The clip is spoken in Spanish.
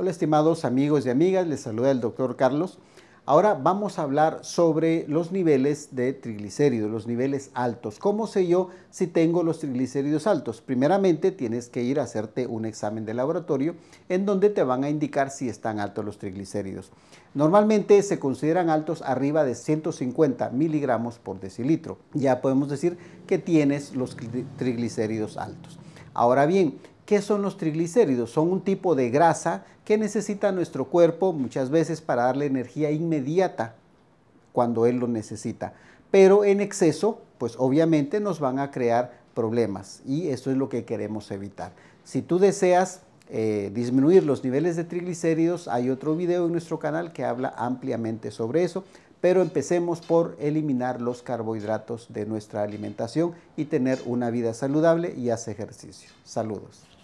Hola estimados amigos y amigas, les saluda el doctor Carlos. Ahora vamos a hablar sobre los niveles de triglicéridos, los niveles altos. ¿Cómo sé yo si tengo los triglicéridos altos? Primeramente tienes que ir a hacerte un examen de laboratorio en donde te van a indicar si están altos los triglicéridos. Normalmente se consideran altos arriba de 150 miligramos por decilitro. Ya podemos decir que tienes los triglicéridos altos. Ahora bien, ¿Qué son los triglicéridos? Son un tipo de grasa que necesita nuestro cuerpo muchas veces para darle energía inmediata cuando él lo necesita. Pero en exceso, pues obviamente nos van a crear problemas y eso es lo que queremos evitar. Si tú deseas eh, disminuir los niveles de triglicéridos, hay otro video en nuestro canal que habla ampliamente sobre eso, pero empecemos por eliminar los carbohidratos de nuestra alimentación y tener una vida saludable y hacer ejercicio. Saludos.